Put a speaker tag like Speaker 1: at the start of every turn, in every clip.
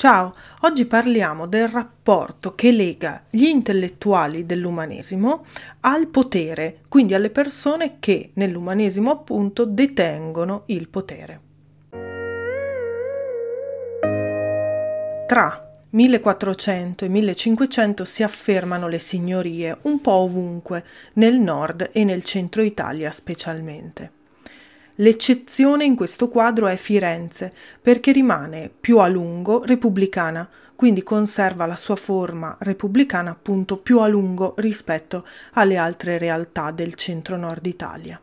Speaker 1: Ciao, oggi parliamo del rapporto che lega gli intellettuali dell'umanesimo al potere, quindi alle persone che nell'umanesimo appunto detengono il potere. Tra 1400 e 1500 si affermano le signorie un po' ovunque, nel nord e nel centro Italia specialmente. L'eccezione in questo quadro è Firenze, perché rimane più a lungo repubblicana, quindi conserva la sua forma repubblicana appunto più a lungo rispetto alle altre realtà del centro-nord Italia.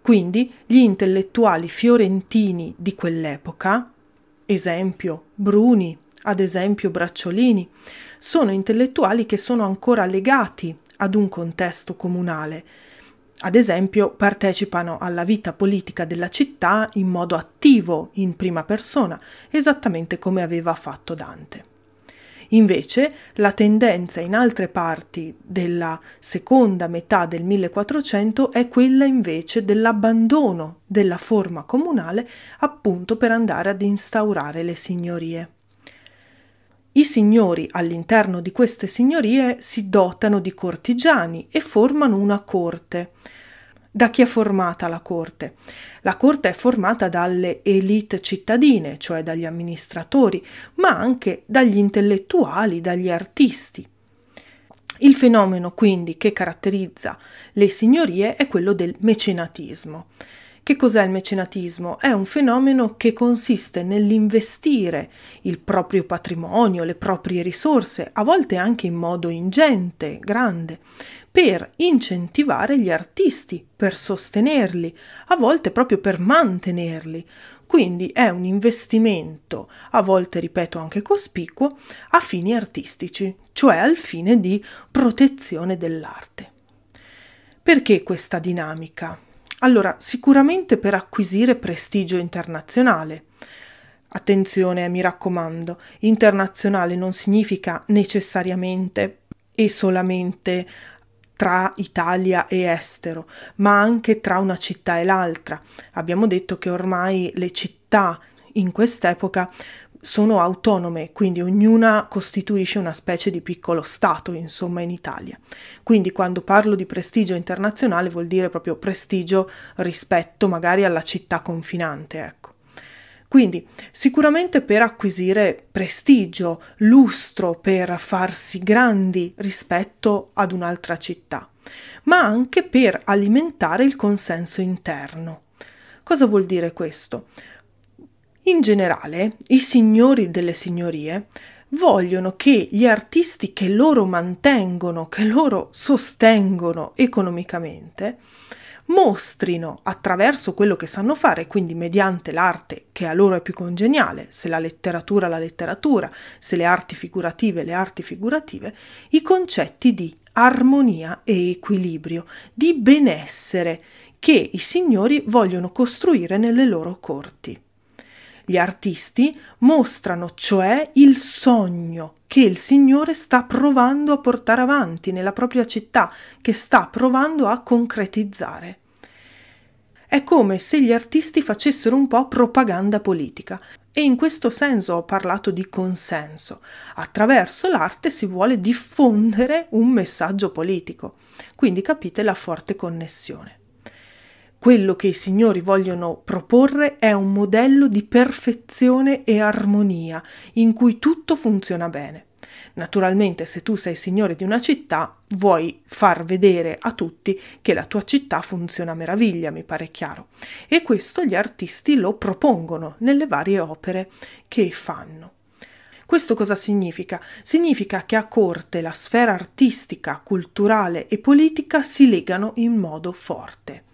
Speaker 1: Quindi gli intellettuali fiorentini di quell'epoca, esempio Bruni, ad esempio Bracciolini, sono intellettuali che sono ancora legati ad un contesto comunale ad esempio, partecipano alla vita politica della città in modo attivo, in prima persona, esattamente come aveva fatto Dante. Invece, la tendenza in altre parti della seconda metà del 1400 è quella invece dell'abbandono della forma comunale appunto per andare ad instaurare le signorie. I signori all'interno di queste signorie si dotano di cortigiani e formano una corte. Da chi è formata la corte? La corte è formata dalle elite cittadine, cioè dagli amministratori, ma anche dagli intellettuali, dagli artisti. Il fenomeno quindi che caratterizza le signorie è quello del mecenatismo. Che cos'è il mecenatismo? È un fenomeno che consiste nell'investire il proprio patrimonio, le proprie risorse, a volte anche in modo ingente, grande, per incentivare gli artisti, per sostenerli, a volte proprio per mantenerli. Quindi è un investimento, a volte ripeto anche cospicuo, a fini artistici, cioè al fine di protezione dell'arte. Perché questa dinamica? Allora, sicuramente per acquisire prestigio internazionale. Attenzione, eh, mi raccomando, internazionale non significa necessariamente e solamente tra Italia e estero, ma anche tra una città e l'altra. Abbiamo detto che ormai le città in quest'epoca sono autonome, quindi ognuna costituisce una specie di piccolo Stato, insomma, in Italia. Quindi quando parlo di prestigio internazionale vuol dire proprio prestigio rispetto magari alla città confinante, ecco. Quindi sicuramente per acquisire prestigio, lustro, per farsi grandi rispetto ad un'altra città, ma anche per alimentare il consenso interno. Cosa vuol dire questo? In generale, i signori delle signorie vogliono che gli artisti che loro mantengono, che loro sostengono economicamente, mostrino attraverso quello che sanno fare, quindi mediante l'arte che a loro è più congeniale, se la letteratura la letteratura, se le arti figurative le arti figurative, i concetti di armonia e equilibrio, di benessere che i signori vogliono costruire nelle loro corti. Gli artisti mostrano cioè il sogno che il Signore sta provando a portare avanti nella propria città, che sta provando a concretizzare. È come se gli artisti facessero un po' propaganda politica e in questo senso ho parlato di consenso. Attraverso l'arte si vuole diffondere un messaggio politico, quindi capite la forte connessione. Quello che i signori vogliono proporre è un modello di perfezione e armonia in cui tutto funziona bene. Naturalmente, se tu sei signore di una città, vuoi far vedere a tutti che la tua città funziona a meraviglia, mi pare chiaro. E questo gli artisti lo propongono nelle varie opere che fanno. Questo cosa significa? Significa che a corte la sfera artistica, culturale e politica si legano in modo forte.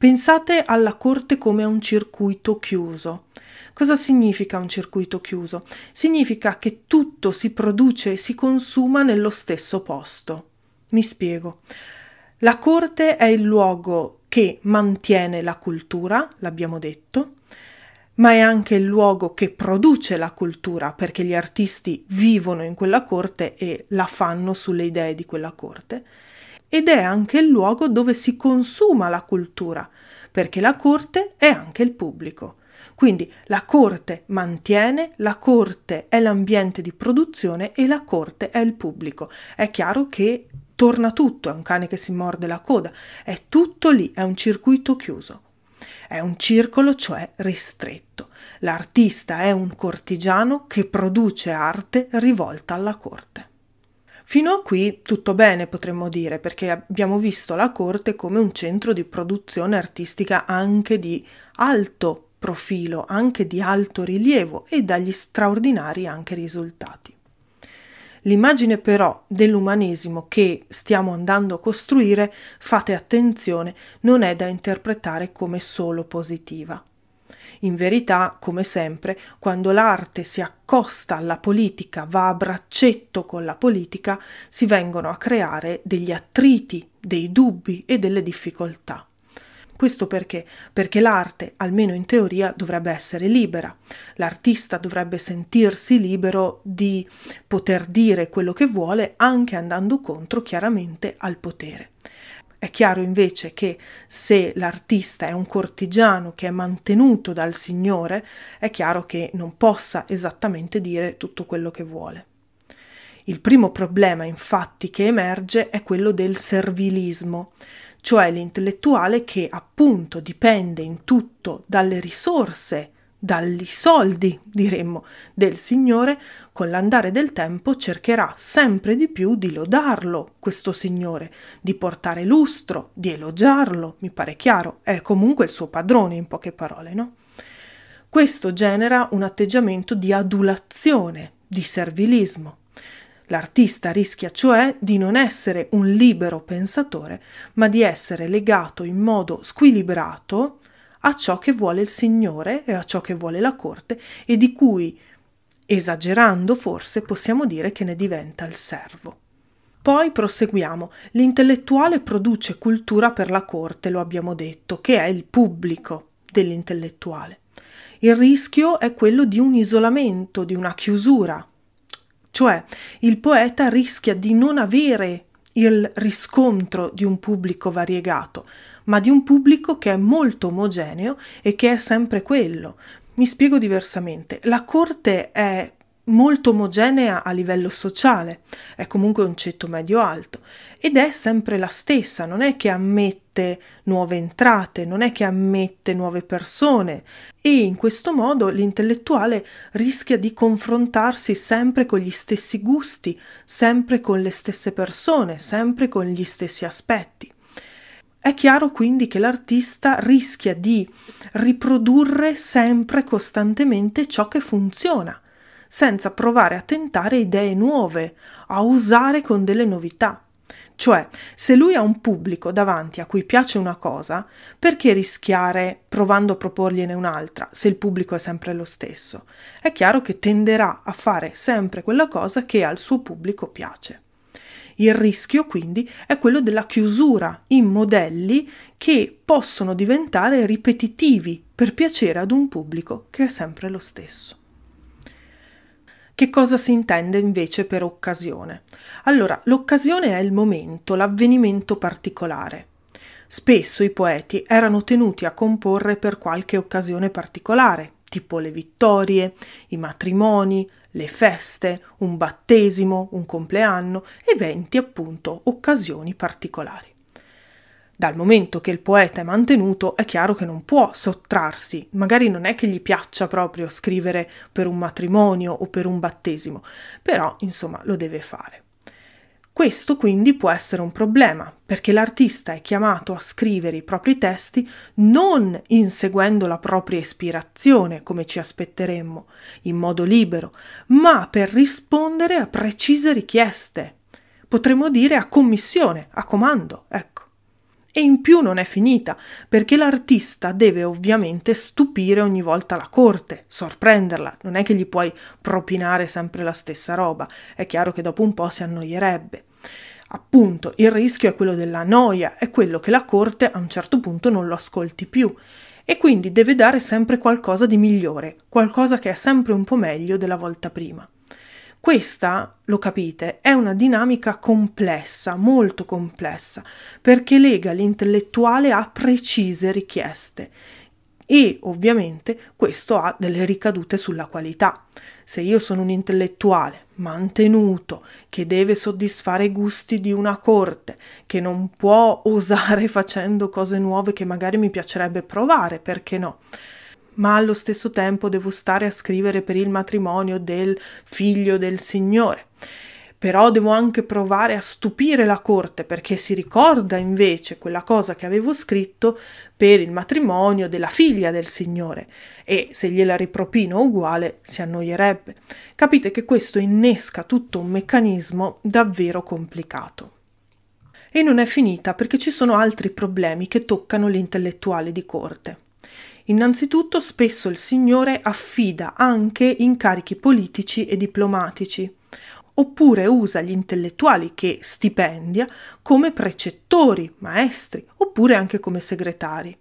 Speaker 1: Pensate alla corte come a un circuito chiuso. Cosa significa un circuito chiuso? Significa che tutto si produce e si consuma nello stesso posto. Mi spiego. La corte è il luogo che mantiene la cultura, l'abbiamo detto, ma è anche il luogo che produce la cultura perché gli artisti vivono in quella corte e la fanno sulle idee di quella corte ed è anche il luogo dove si consuma la cultura, perché la corte è anche il pubblico. Quindi la corte mantiene, la corte è l'ambiente di produzione e la corte è il pubblico. È chiaro che torna tutto, è un cane che si morde la coda, è tutto lì, è un circuito chiuso. È un circolo, cioè ristretto. L'artista è un cortigiano che produce arte rivolta alla corte. Fino a qui tutto bene potremmo dire perché abbiamo visto la corte come un centro di produzione artistica anche di alto profilo, anche di alto rilievo e dagli straordinari anche risultati. L'immagine però dell'umanesimo che stiamo andando a costruire, fate attenzione, non è da interpretare come solo positiva. In verità, come sempre, quando l'arte si accosta alla politica, va a braccetto con la politica, si vengono a creare degli attriti, dei dubbi e delle difficoltà. Questo perché? Perché l'arte, almeno in teoria, dovrebbe essere libera. L'artista dovrebbe sentirsi libero di poter dire quello che vuole anche andando contro chiaramente al potere. È chiaro invece che se l'artista è un cortigiano che è mantenuto dal Signore, è chiaro che non possa esattamente dire tutto quello che vuole. Il primo problema infatti che emerge è quello del servilismo, cioè l'intellettuale che appunto dipende in tutto dalle risorse, dagli soldi, diremmo, del Signore, con l'andare del tempo cercherà sempre di più di lodarlo questo Signore, di portare lustro, di elogiarlo, mi pare chiaro, è comunque il suo padrone in poche parole, no? Questo genera un atteggiamento di adulazione, di servilismo. L'artista rischia cioè di non essere un libero pensatore, ma di essere legato in modo squilibrato a ciò che vuole il Signore e a ciò che vuole la corte e di cui Esagerando forse possiamo dire che ne diventa il servo. Poi proseguiamo. L'intellettuale produce cultura per la corte, lo abbiamo detto, che è il pubblico dell'intellettuale. Il rischio è quello di un isolamento, di una chiusura. Cioè, il poeta rischia di non avere il riscontro di un pubblico variegato, ma di un pubblico che è molto omogeneo e che è sempre quello, mi spiego diversamente. La corte è molto omogenea a livello sociale, è comunque un ceto medio-alto ed è sempre la stessa, non è che ammette nuove entrate, non è che ammette nuove persone e in questo modo l'intellettuale rischia di confrontarsi sempre con gli stessi gusti, sempre con le stesse persone, sempre con gli stessi aspetti. È chiaro quindi che l'artista rischia di riprodurre sempre costantemente ciò che funziona, senza provare a tentare idee nuove, a usare con delle novità. Cioè, se lui ha un pubblico davanti a cui piace una cosa, perché rischiare provando a proporgliene un'altra se il pubblico è sempre lo stesso? È chiaro che tenderà a fare sempre quella cosa che al suo pubblico piace. Il rischio quindi è quello della chiusura in modelli che possono diventare ripetitivi per piacere ad un pubblico che è sempre lo stesso. Che cosa si intende invece per occasione? Allora, l'occasione è il momento, l'avvenimento particolare. Spesso i poeti erano tenuti a comporre per qualche occasione particolare, tipo le vittorie, i matrimoni, le feste, un battesimo, un compleanno, eventi appunto, occasioni particolari. Dal momento che il poeta è mantenuto, è chiaro che non può sottrarsi, magari non è che gli piaccia proprio scrivere per un matrimonio o per un battesimo, però insomma lo deve fare. Questo quindi può essere un problema, perché l'artista è chiamato a scrivere i propri testi non inseguendo la propria ispirazione, come ci aspetteremmo, in modo libero, ma per rispondere a precise richieste, potremmo dire a commissione, a comando, ecco. E in più non è finita, perché l'artista deve ovviamente stupire ogni volta la corte, sorprenderla, non è che gli puoi propinare sempre la stessa roba, è chiaro che dopo un po' si annoierebbe. Appunto, il rischio è quello della noia, è quello che la corte a un certo punto non lo ascolti più e quindi deve dare sempre qualcosa di migliore, qualcosa che è sempre un po' meglio della volta prima. Questa, lo capite, è una dinamica complessa, molto complessa, perché lega l'intellettuale a precise richieste e ovviamente questo ha delle ricadute sulla qualità. Se io sono un intellettuale mantenuto che deve soddisfare i gusti di una corte, che non può osare facendo cose nuove che magari mi piacerebbe provare, perché no? ma allo stesso tempo devo stare a scrivere per il matrimonio del figlio del Signore però devo anche provare a stupire la corte perché si ricorda invece quella cosa che avevo scritto per il matrimonio della figlia del Signore e se gliela ripropino uguale si annoierebbe. Capite che questo innesca tutto un meccanismo davvero complicato. E non è finita perché ci sono altri problemi che toccano l'intellettuale di corte. Innanzitutto spesso il Signore affida anche incarichi politici e diplomatici oppure usa gli intellettuali che stipendia come precettori, maestri, oppure anche come segretari.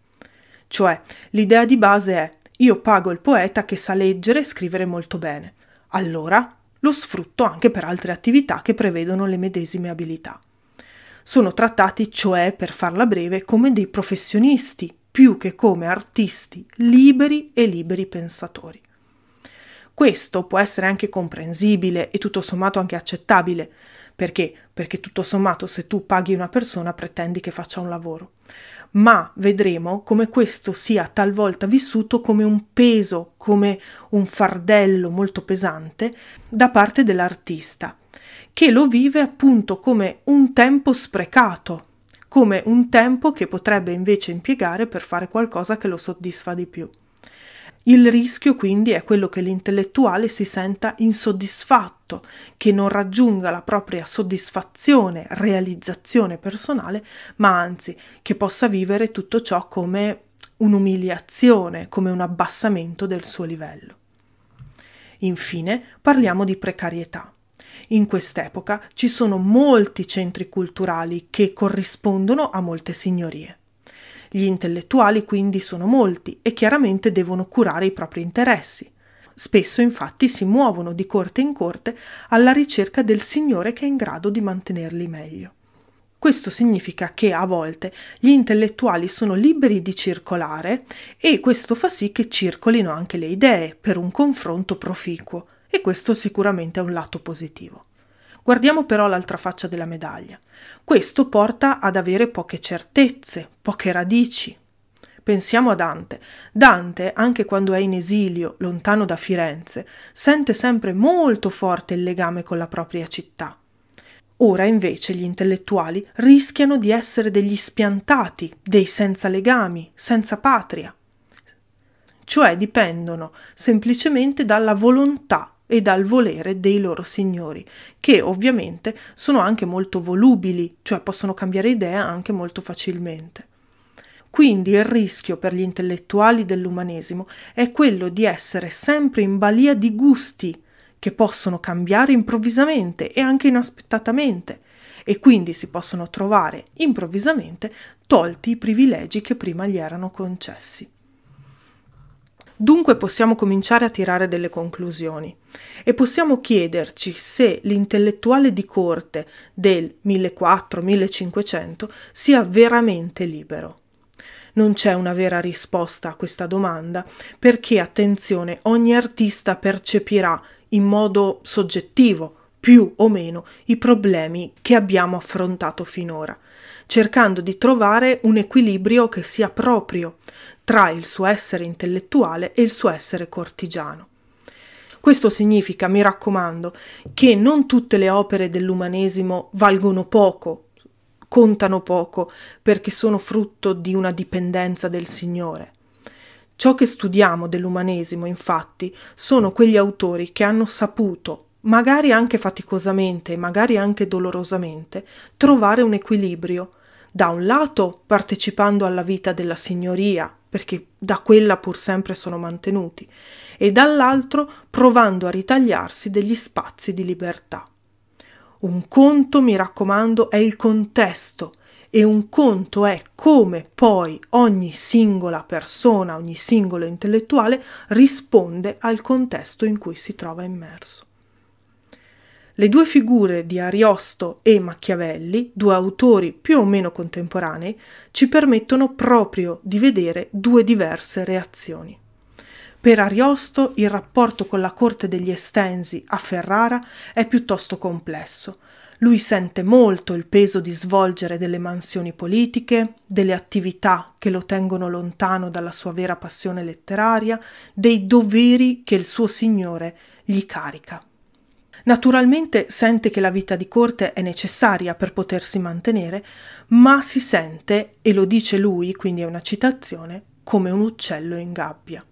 Speaker 1: Cioè, l'idea di base è io pago il poeta che sa leggere e scrivere molto bene, allora lo sfrutto anche per altre attività che prevedono le medesime abilità. Sono trattati, cioè, per farla breve, come dei professionisti, più che come artisti liberi e liberi pensatori. Questo può essere anche comprensibile e tutto sommato anche accettabile. Perché? Perché tutto sommato se tu paghi una persona pretendi che faccia un lavoro. Ma vedremo come questo sia talvolta vissuto come un peso, come un fardello molto pesante da parte dell'artista, che lo vive appunto come un tempo sprecato, come un tempo che potrebbe invece impiegare per fare qualcosa che lo soddisfa di più. Il rischio quindi è quello che l'intellettuale si senta insoddisfatto, che non raggiunga la propria soddisfazione, realizzazione personale, ma anzi che possa vivere tutto ciò come un'umiliazione, come un abbassamento del suo livello. Infine parliamo di precarietà. In quest'epoca ci sono molti centri culturali che corrispondono a molte signorie. Gli intellettuali quindi sono molti e chiaramente devono curare i propri interessi. Spesso infatti si muovono di corte in corte alla ricerca del Signore che è in grado di mantenerli meglio. Questo significa che a volte gli intellettuali sono liberi di circolare e questo fa sì che circolino anche le idee per un confronto proficuo e questo sicuramente è un lato positivo. Guardiamo però l'altra faccia della medaglia. Questo porta ad avere poche certezze, poche radici. Pensiamo a Dante. Dante, anche quando è in esilio, lontano da Firenze, sente sempre molto forte il legame con la propria città. Ora invece gli intellettuali rischiano di essere degli spiantati, dei senza legami, senza patria. Cioè dipendono semplicemente dalla volontà e dal volere dei loro signori, che ovviamente sono anche molto volubili, cioè possono cambiare idea anche molto facilmente. Quindi il rischio per gli intellettuali dell'umanesimo è quello di essere sempre in balia di gusti che possono cambiare improvvisamente e anche inaspettatamente, e quindi si possono trovare improvvisamente tolti i privilegi che prima gli erano concessi. Dunque possiamo cominciare a tirare delle conclusioni e possiamo chiederci se l'intellettuale di corte del 1400-1500 sia veramente libero. Non c'è una vera risposta a questa domanda perché, attenzione, ogni artista percepirà in modo soggettivo più o meno i problemi che abbiamo affrontato finora, cercando di trovare un equilibrio che sia proprio, tra il suo essere intellettuale e il suo essere cortigiano. Questo significa, mi raccomando, che non tutte le opere dell'umanesimo valgono poco, contano poco, perché sono frutto di una dipendenza del Signore. Ciò che studiamo dell'umanesimo, infatti, sono quegli autori che hanno saputo, magari anche faticosamente, magari anche dolorosamente, trovare un equilibrio, da un lato partecipando alla vita della signoria, perché da quella pur sempre sono mantenuti, e dall'altro provando a ritagliarsi degli spazi di libertà. Un conto, mi raccomando, è il contesto e un conto è come poi ogni singola persona, ogni singolo intellettuale risponde al contesto in cui si trova immerso le due figure di Ariosto e Machiavelli, due autori più o meno contemporanei, ci permettono proprio di vedere due diverse reazioni. Per Ariosto il rapporto con la corte degli Estensi a Ferrara è piuttosto complesso. Lui sente molto il peso di svolgere delle mansioni politiche, delle attività che lo tengono lontano dalla sua vera passione letteraria, dei doveri che il suo signore gli carica. Naturalmente sente che la vita di corte è necessaria per potersi mantenere, ma si sente, e lo dice lui, quindi è una citazione, come un uccello in gabbia.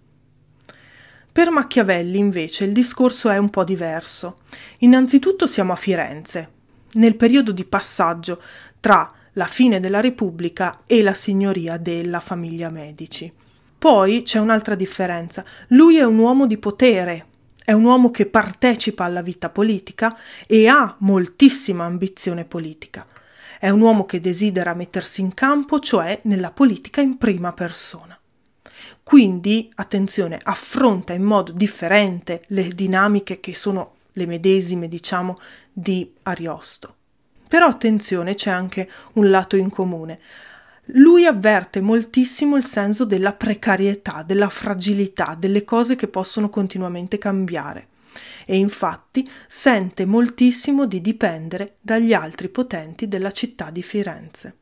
Speaker 1: Per Machiavelli invece il discorso è un po' diverso. Innanzitutto siamo a Firenze, nel periodo di passaggio tra la fine della Repubblica e la signoria della famiglia Medici. Poi c'è un'altra differenza. Lui è un uomo di potere, è un uomo che partecipa alla vita politica e ha moltissima ambizione politica. È un uomo che desidera mettersi in campo, cioè nella politica in prima persona. Quindi, attenzione, affronta in modo differente le dinamiche che sono le medesime, diciamo, di Ariosto. Però attenzione, c'è anche un lato in comune. Lui avverte moltissimo il senso della precarietà, della fragilità, delle cose che possono continuamente cambiare e infatti sente moltissimo di dipendere dagli altri potenti della città di Firenze.